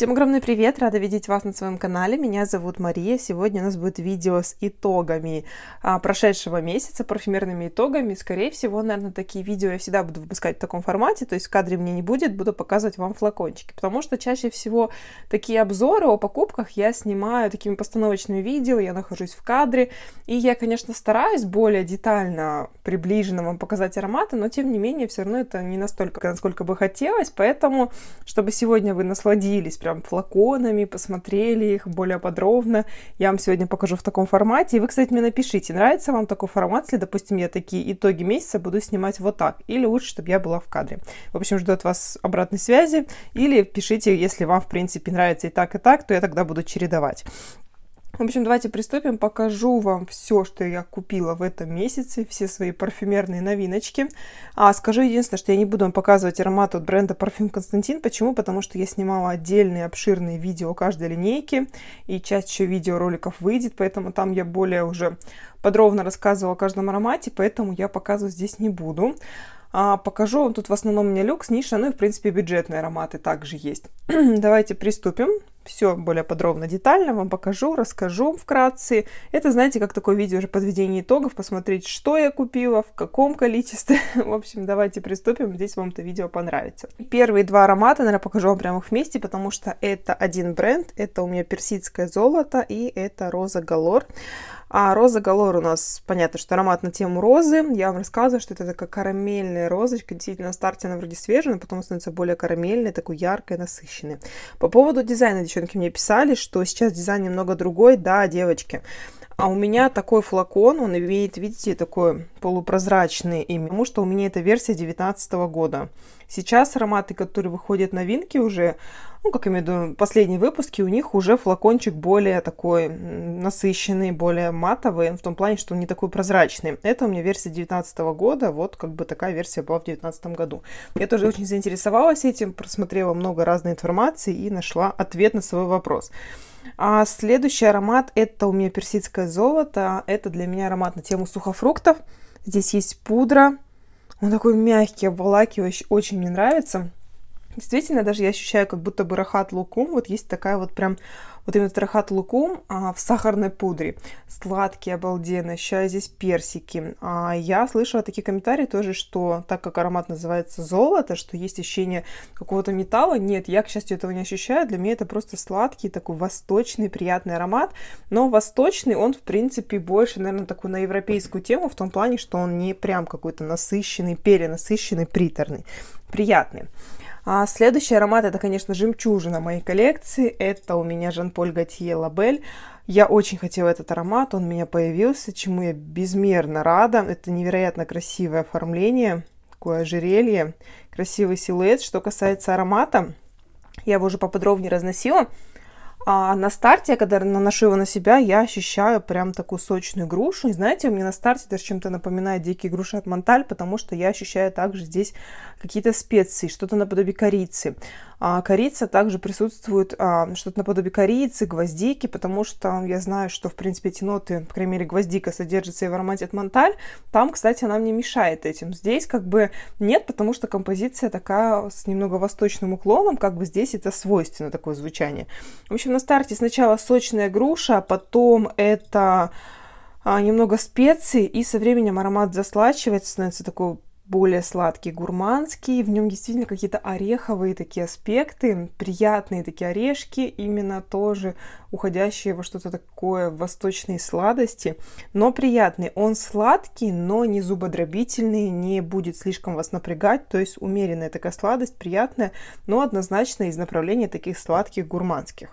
Всем огромный привет! Рада видеть вас на своем канале. Меня зовут Мария. Сегодня у нас будет видео с итогами а, прошедшего месяца, парфюмерными итогами. Скорее всего, наверное, такие видео я всегда буду выпускать в таком формате, то есть в кадре мне не будет, буду показывать вам флакончики, потому что чаще всего такие обзоры о покупках я снимаю такими постановочными видео, я нахожусь в кадре, и я, конечно, стараюсь более детально, приближенно вам показать ароматы, но тем не менее, все равно это не настолько, насколько бы хотелось, поэтому, чтобы сегодня вы насладились прям флаконами, посмотрели их более подробно. Я вам сегодня покажу в таком формате. И вы, кстати, мне напишите, нравится вам такой формат, если, допустим, я такие итоги месяца буду снимать вот так, или лучше, чтобы я была в кадре. В общем, жду от вас обратной связи, или пишите, если вам, в принципе, нравится и так, и так, то я тогда буду чередовать. В общем, давайте приступим. Покажу вам все, что я купила в этом месяце, все свои парфюмерные новиночки. А скажу единственное, что я не буду вам показывать аромат от бренда Парфюм Константин. Почему? Потому что я снимала отдельные обширные видео каждой линейки, и часть еще видеороликов выйдет, поэтому там я более уже подробно рассказывала о каждом аромате, поэтому я показывать здесь не буду. А, покажу вам тут в основном у меня люкс, ниша, ну и в принципе бюджетные ароматы также есть. Давайте приступим все более подробно, детально вам покажу, расскажу вкратце. Это, знаете, как такое видео уже подведение итогов, посмотреть, что я купила, в каком количестве. В общем, давайте приступим, здесь вам это видео понравится. Первые два аромата, наверное, покажу вам прямо их вместе, потому что это один бренд, это у меня персидское золото и это роза галор. А роза Галор у нас, понятно, что аромат на тему розы. Я вам рассказывала, что это такая карамельная розочка. Действительно, на старте она вроде свежая, но потом становится более карамельной, такой яркой, насыщенной. По поводу дизайна, девчонки мне писали, что сейчас дизайн немного другой. Да, девочки, а у меня такой флакон, он имеет, видите, такой полупрозрачный имя, потому что у меня это версия 2019 года. Сейчас ароматы, которые выходят новинки уже, ну, как я имею в виду, последние выпуски, у них уже флакончик более такой насыщенный, более матовый, в том плане, что он не такой прозрачный. Это у меня версия 2019 года, вот как бы такая версия была в 2019 году. Я тоже очень заинтересовалась этим, просмотрела много разной информации и нашла ответ на свой вопрос. А следующий аромат это у меня персидское золото. Это для меня аромат на тему сухофруктов. Здесь есть пудра. Он такой мягкий, обволакивающий. Очень мне нравится. Действительно, даже я ощущаю, как будто бы рахат лукум. Вот есть такая вот прям вот именно тетрахат луком а, в сахарной пудре. сладкий обалденные, сейчас здесь персики. А, я слышала такие комментарии тоже, что так как аромат называется золото, что есть ощущение какого-то металла. Нет, я, к счастью, этого не ощущаю. Для меня это просто сладкий, такой восточный, приятный аромат. Но восточный, он, в принципе, больше, наверное, такой на европейскую тему, в том плане, что он не прям какой-то насыщенный, перенасыщенный, приторный, приятный. А следующий аромат это, конечно, жемчужина моей коллекции. Это у меня Жан-Поль Готье Лабель. Я очень хотела этот аромат, он у меня появился, чему я безмерно рада. Это невероятно красивое оформление, такое ожерелье, красивый силуэт. Что касается аромата, я его уже поподробнее разносила. А на старте, когда наношу его на себя, я ощущаю прям такую сочную грушу. И знаете, меня на старте даже чем-то напоминает дикие груши от Монталь, потому что я ощущаю также здесь какие-то специи, что-то наподобие корицы. А корица также присутствует, а, что-то наподобие корицы, гвоздики, потому что я знаю, что, в принципе, эти ноты, по крайней мере, гвоздика содержится и в аромате от Монталь. Там, кстати, она мне мешает этим. Здесь как бы нет, потому что композиция такая с немного восточным уклоном, как бы здесь это свойственно такое звучание. В общем, на старте сначала сочная груша, а потом это а, немного специй, и со временем аромат заслачивается, становится такой более сладкий, гурманский. В нем действительно какие-то ореховые такие аспекты, приятные такие орешки, именно тоже уходящие во что-то такое восточные сладости, но приятный. Он сладкий, но не зубодробительный, не будет слишком вас напрягать, то есть умеренная такая сладость, приятная, но однозначно из направления таких сладких гурманских.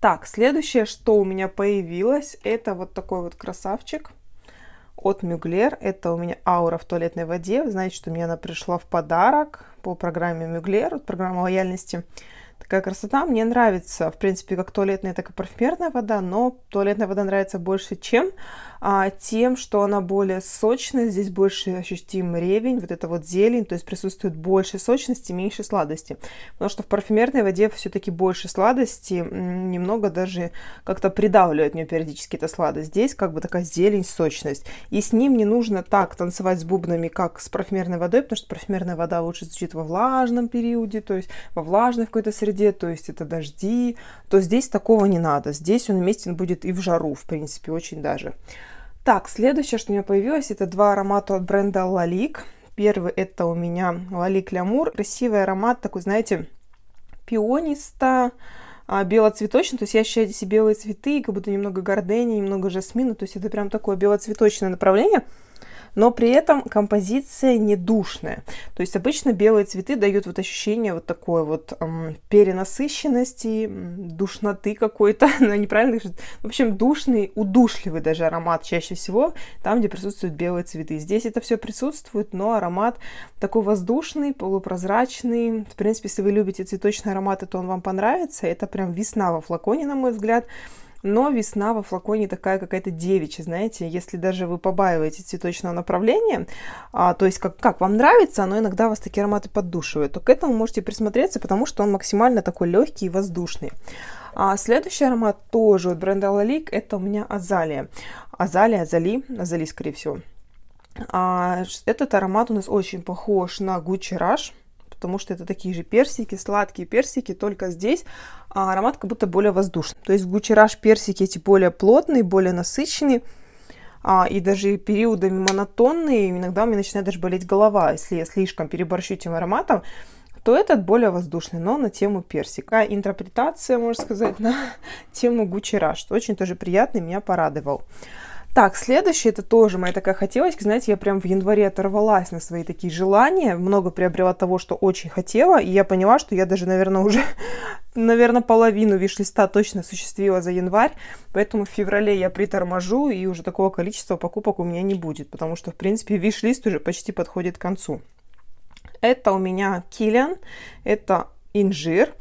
Так, следующее, что у меня появилось, это вот такой вот красавчик от Мюглер. Это у меня аура в туалетной воде. значит, у меня она пришла в подарок по программе Мюглер, вот программа лояльности. Такая красота. Мне нравится, в принципе, как туалетная, так и парфюмерная вода, но туалетная вода нравится больше чем а, тем, что она более сочная, здесь больше ощутим ревень, вот это вот зелень, то есть присутствует больше сочности, меньше сладости. Потому что в парфюмерной воде все-таки больше сладости, немного даже как-то придавливает мне периодически эта сладость. Здесь как бы такая зелень, сочность. И с ним не нужно так танцевать с бубнами, как с парфюмерной водой, потому что парфюмерная вода лучше звучит во влажном периоде, то есть во влажной в какой-то среде, среде, то есть это дожди, то здесь такого не надо. Здесь он уместен будет и в жару, в принципе, очень даже. Так, следующее, что у меня появилось, это два аромата от бренда Лалик. Первый это у меня Лалик Лямур. Красивый аромат, такой, знаете, пиониста, белоцветочный, то есть я ощущаю здесь белые цветы, и как будто немного гордени, немного жасмина, то есть это прям такое белоцветочное направление но при этом композиция не душная. То есть обычно белые цветы дают вот ощущение вот такой вот эм, перенасыщенности, душноты какой-то, ну, неправильных, В общем, душный, удушливый даже аромат чаще всего там, где присутствуют белые цветы. Здесь это все присутствует, но аромат такой воздушный, полупрозрачный. В принципе, если вы любите цветочные ароматы, то он вам понравится. Это прям весна во флаконе, на мой взгляд но весна во флаконе такая какая-то девичья, знаете, если даже вы побаиваете цветочного направления, а, то есть как, как вам нравится, оно иногда вас такие ароматы поддушивает, то к этому можете присмотреться, потому что он максимально такой легкий и воздушный. А следующий аромат тоже от бренда Лалик, это у меня Азалия. Азалия, Азали, Азали, скорее всего. А, этот аромат у нас очень похож на Gucci Rush потому что это такие же персики, сладкие персики, только здесь а, аромат как будто более воздушный. То есть в гучераж персики эти более плотные, более насыщенные, а, и даже периодами монотонные, иногда у меня начинает даже болеть голова, если я слишком переборщу этим ароматом, то этот более воздушный, но на тему персика. Интерпретация, можно сказать, на тему гучераж, что очень тоже приятный, меня порадовал. Так, следующее, это тоже моя такая хотелось, Знаете, я прям в январе оторвалась на свои такие желания. Много приобрела того, что очень хотела. И я поняла, что я даже, наверное, уже, наверное, половину виш-листа точно осуществила за январь. Поэтому в феврале я приторможу, и уже такого количества покупок у меня не будет. Потому что, в принципе, виш-лист уже почти подходит к концу. Это у меня Киллиан, это инжир.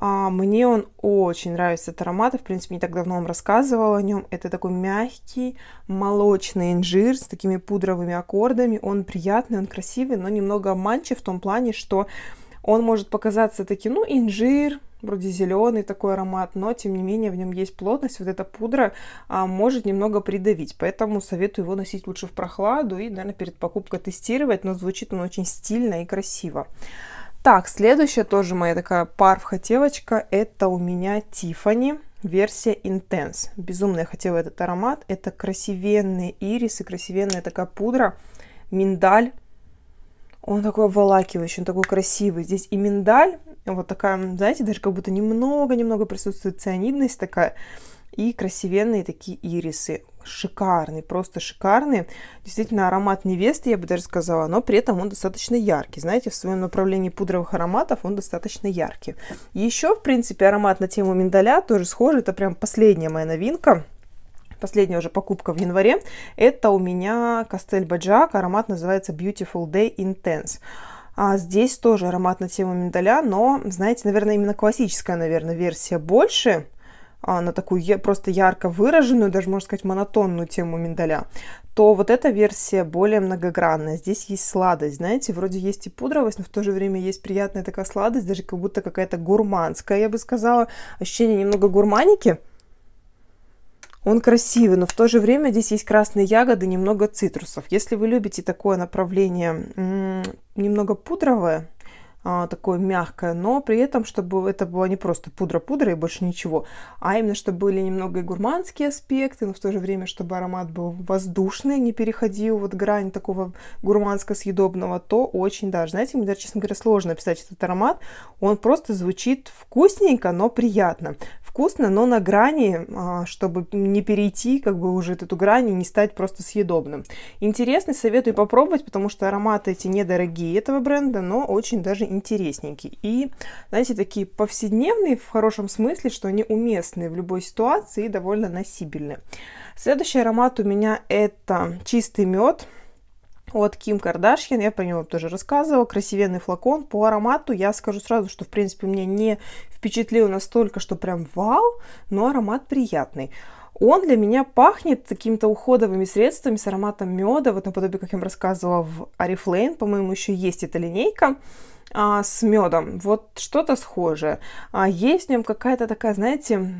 А, мне он очень нравится, этот аромат. В принципе, не так давно вам рассказывала о нем. Это такой мягкий, молочный инжир с такими пудровыми аккордами. Он приятный, он красивый, но немного обманчив в том плане, что он может показаться таким, ну, инжир, вроде зеленый такой аромат, но тем не менее в нем есть плотность, вот эта пудра а, может немного придавить, поэтому советую его носить лучше в прохладу и, наверное, перед покупкой тестировать, но звучит он очень стильно и красиво. Так, следующая тоже моя такая парфхотевочка. Это у меня Тифани версия Intense. Безумно я хотела этот аромат. Это красивенные ирисы, красивенная такая пудра, миндаль. Он такой обволакивающий, он такой красивый. Здесь и миндаль, вот такая, знаете, даже как будто немного-немного присутствует цианидность такая и красивенные такие ирисы. Шикарный, просто шикарный. Действительно аромат невесты, я бы даже сказала, но при этом он достаточно яркий. Знаете, в своем направлении пудровых ароматов он достаточно яркий. еще, в принципе, аромат на тему миндаля тоже схожий. Это прям последняя моя новинка последняя уже покупка в январе. Это у меня Кастель Баджак, аромат называется Beautiful Day Intense. А здесь тоже аромат на тему миндаля, но, знаете, наверное, именно классическая, наверное, версия больше, а, на такую просто ярко выраженную, даже можно сказать монотонную тему миндаля, то вот эта версия более многогранная. Здесь есть сладость, знаете, вроде есть и пудровость, но в то же время есть приятная такая сладость, даже как будто какая-то гурманская, я бы сказала. Ощущение немного гурманики. Он красивый, но в то же время здесь есть красные ягоды, немного цитрусов. Если вы любите такое направление немного пудровое, а, такое мягкое, но при этом, чтобы это было не просто пудра-пудра и больше ничего, а именно, чтобы были немного и гурманские аспекты, но в то же время, чтобы аромат был воздушный, не переходил вот грань такого гурманско-съедобного, то очень даже, знаете, мне даже, честно говоря, сложно описать этот аромат, он просто звучит вкусненько, но приятно вкусно, но на грани, а, чтобы не перейти как бы уже эту грань и не стать просто съедобным. Интересный, советую попробовать, потому что ароматы эти недорогие этого бренда, но очень даже интересненькие. И, знаете, такие повседневные в хорошем смысле, что они уместны в любой ситуации и довольно носибельны. Следующий аромат у меня это чистый мед от Ким Кардашьян, я про него тоже рассказывала, красивенный флакон, по аромату я скажу сразу, что в принципе меня не впечатлил настолько, что прям вау, но аромат приятный. Он для меня пахнет какими-то уходовыми средствами с ароматом меда, вот наподобие, как я вам рассказывала, в Арифлейн, по-моему, еще есть эта линейка а, с медом. Вот что-то схожее. А, есть в нем какая-то такая, знаете,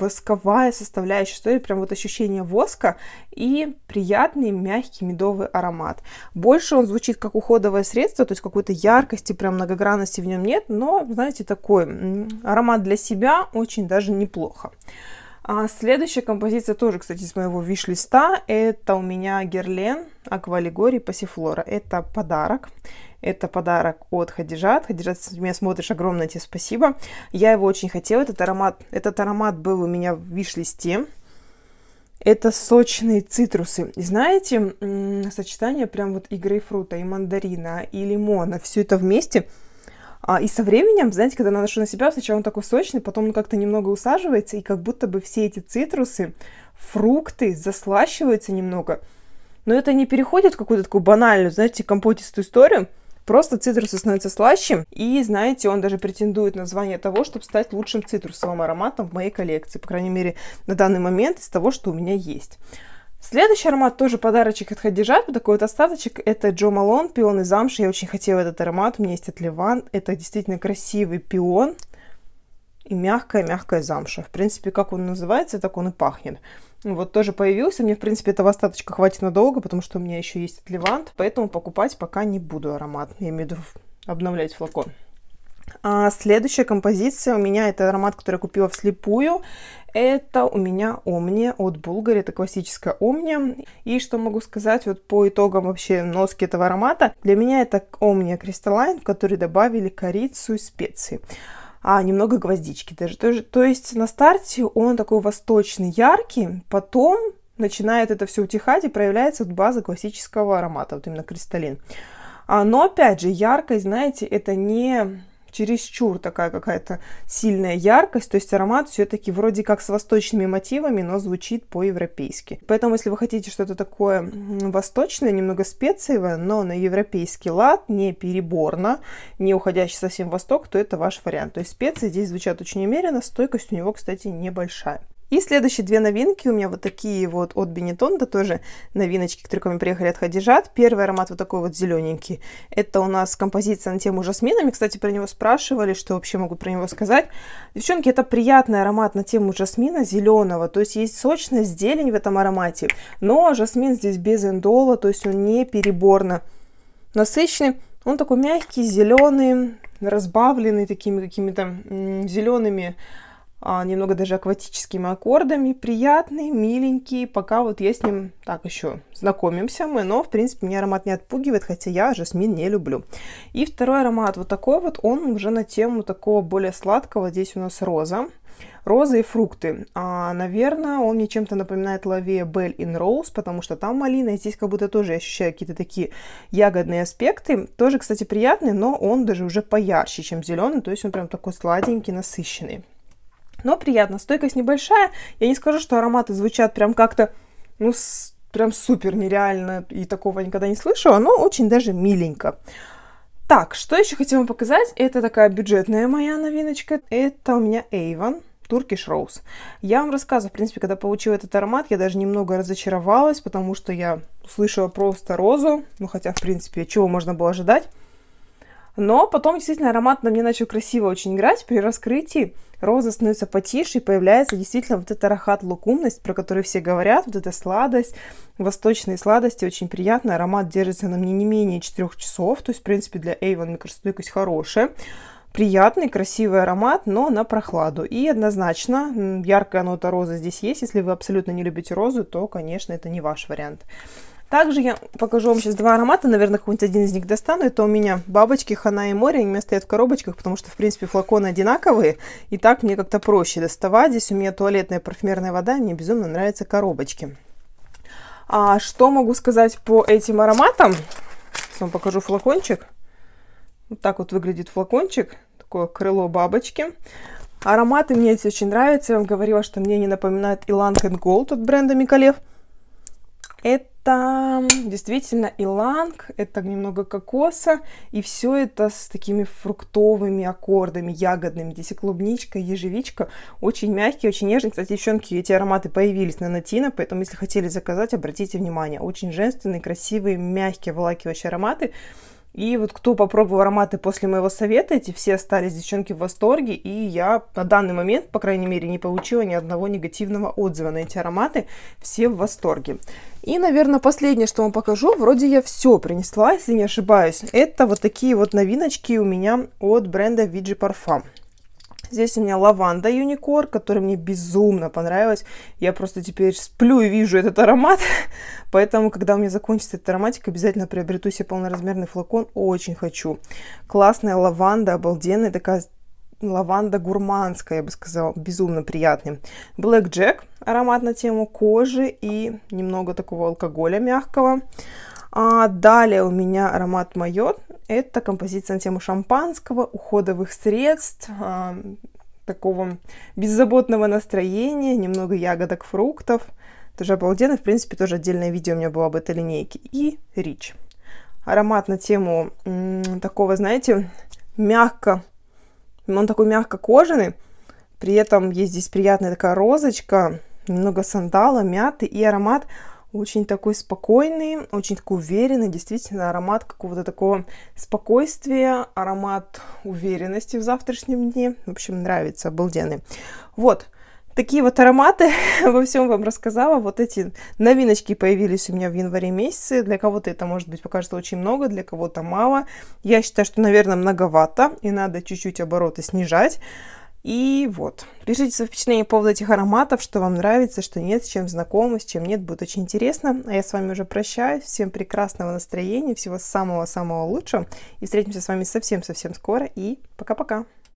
восковая составляющая, что ли, прям вот ощущение воска и приятный мягкий медовый аромат. Больше он звучит как уходовое средство, то есть какой-то яркости, прям многогранности в нем нет, но, знаете, такой аромат для себя очень даже неплохо. А следующая композиция тоже, кстати, из моего виш-листа. Это у меня Герлен Аквалигорий Пассифлора. Это подарок. Это подарок от Хадижат. Хадижат, ты меня смотришь, огромное тебе спасибо. Я его очень хотела. Этот аромат, этот аромат был у меня в виш-листе. Это сочные цитрусы. И знаете, сочетание прям вот и грейпфрута, и мандарина, и лимона, все это вместе. А, и со временем, знаете, когда наношу на себя, сначала он такой сочный, потом он как-то немного усаживается, и как будто бы все эти цитрусы, фрукты заслащиваются немного. Но это не переходит в какую-то такую банальную, знаете, компотистую историю. Просто цитрусы становятся слаще, и, знаете, он даже претендует на звание того, чтобы стать лучшим цитрусовым ароматом в моей коллекции, по крайней мере, на данный момент из того, что у меня есть. Следующий аромат тоже подарочек от Хадижат, такой вот остаточек, это Джо Малон, пион и замши, я очень хотела этот аромат, у меня есть от Ливан, это действительно красивый пион и мягкая-мягкая замша, в принципе, как он называется, так он и пахнет вот тоже появился. Мне, в принципе, этого остаточка хватит надолго, потому что у меня еще есть отливант, поэтому покупать пока не буду аромат. Я имею в виду обновлять флакон. А следующая композиция у меня это аромат, который я купила вслепую. Это у меня Омни от Bulgari, это классическая Омни. И что могу сказать вот по итогам вообще носки этого аромата? Для меня это Омни Кристаллайн, в который добавили корицу и специи а немного гвоздички даже. То, то есть на старте он такой восточный, яркий, потом начинает это все утихать и проявляется вот база классического аромата, вот именно кристаллин. А, но опять же, яркость, знаете, это не чересчур такая какая-то сильная яркость, то есть аромат все-таки вроде как с восточными мотивами, но звучит по-европейски. Поэтому, если вы хотите что-то такое восточное, немного специевое, но на европейский лад, не переборно, не уходящий совсем в восток, то это ваш вариант. То есть специи здесь звучат очень умеренно, стойкость у него, кстати, небольшая. И следующие две новинки у меня вот такие вот от Benetton, это тоже новиночки, которые ко мне приехали от Хадижат. Первый аромат вот такой вот зелененький. Это у нас композиция на тему жасминами. Кстати, про него спрашивали, что вообще могу про него сказать. Девчонки, это приятный аромат на тему жасмина зеленого. То есть есть сочность, зелень в этом аромате. Но жасмин здесь без эндола, то есть он не переборно насыщенный. Он такой мягкий, зеленый, разбавленный такими какими-то зелеными а, немного даже акватическими аккордами, приятный, миленький, пока вот я с ним так еще знакомимся мы, но в принципе мне аромат не отпугивает, хотя я жасмин не люблю. И второй аромат вот такой вот, он уже на тему такого более сладкого, здесь у нас роза, розы и фрукты. А, наверное, он мне чем-то напоминает лавея Bell in Rose, потому что там малина, и здесь как будто тоже ощущаю какие-то такие ягодные аспекты. Тоже, кстати, приятный, но он даже уже поярче, чем зеленый, то есть он прям такой сладенький, насыщенный но приятно. Стойкость небольшая. Я не скажу, что ароматы звучат прям как-то, ну, с, прям супер нереально, и такого никогда не слышала, но очень даже миленько. Так, что еще хотела вам показать? Это такая бюджетная моя новиночка. Это у меня Avon. Turkish Rose. Я вам рассказываю, в принципе, когда получила этот аромат, я даже немного разочаровалась, потому что я услышала просто розу, ну хотя, в принципе, чего можно было ожидать. Но потом действительно аромат на мне начал красиво очень играть. При раскрытии роза становится потише и появляется действительно вот эта рахат-лукумность, про которую все говорят, вот эта сладость, восточные сладости, очень приятно. Аромат держится на мне не менее 4 часов, то есть, в принципе, для Avon мне кажется, стойкость хорошая. Приятный, красивый аромат, но на прохладу. И однозначно яркая нота розы здесь есть. Если вы абсолютно не любите розу, то, конечно, это не ваш вариант. Также я покажу вам сейчас два аромата, наверное, какой-нибудь один из них достану. Это у меня бабочки, хана и море, они у меня стоят в коробочках, потому что, в принципе, флаконы одинаковые, и так мне как-то проще доставать. Здесь у меня туалетная парфюмерная вода, мне безумно нравятся коробочки. А что могу сказать по этим ароматам? Сейчас вам покажу флакончик. Вот так вот выглядит флакончик, такое крыло бабочки. Ароматы мне эти очень нравятся. Я вам говорила, что мне они напоминают Илан Gold от бренда Миколев. Это там действительно иланг, это немного кокоса, и все это с такими фруктовыми аккордами, ягодными. Здесь и клубничка, и ежевичка. Очень мягкие, очень нежные. Кстати, девчонки, эти ароматы появились на Натина, поэтому если хотели заказать, обратите внимание. Очень женственные, красивые, мягкие, волакивающие ароматы. И вот кто попробовал ароматы после моего совета, эти все остались девчонки в восторге, и я на данный момент, по крайней мере, не получила ни одного негативного отзыва на эти ароматы, все в восторге. И, наверное, последнее, что вам покажу, вроде я все принесла, если не ошибаюсь, это вот такие вот новиночки у меня от бренда Vigi Parfum. Здесь у меня лаванда Юникор, которая мне безумно понравилась. Я просто теперь сплю и вижу этот аромат. Поэтому, когда у меня закончится этот ароматик, обязательно приобрету себе полноразмерный флакон. Очень хочу. Классная лаванда, обалденная. Такая лаванда гурманская, я бы сказала, безумно приятный. Black Jack, аромат на тему кожи и немного такого алкоголя мягкого. А далее у меня аромат Майот. Это композиция на тему шампанского, уходовых средств, а, такого беззаботного настроения, немного ягодок, фруктов. Тоже обалденно. В принципе, тоже отдельное видео у меня было об этой линейке. И Рич. Аромат на тему м, такого, знаете, мягко... Он такой мягко кожаный. При этом есть здесь приятная такая розочка, немного сандала, мяты и аромат очень такой спокойный, очень такой уверенный, действительно аромат какого-то такого спокойствия, аромат уверенности в завтрашнем дне. В общем, нравится, обалденный. Вот, такие вот ароматы во всем вам рассказала. Вот эти новиночки появились у меня в январе месяце. Для кого-то это, может быть, покажется очень много, для кого-то мало. Я считаю, что, наверное, многовато, и надо чуть-чуть обороты снижать. И вот, пишите свои впечатления по поводу этих ароматов, что вам нравится, что нет, с чем знакомы, с чем нет, будет очень интересно. А я с вами уже прощаюсь, всем прекрасного настроения, всего самого-самого лучшего, и встретимся с вами совсем-совсем скоро, и пока-пока!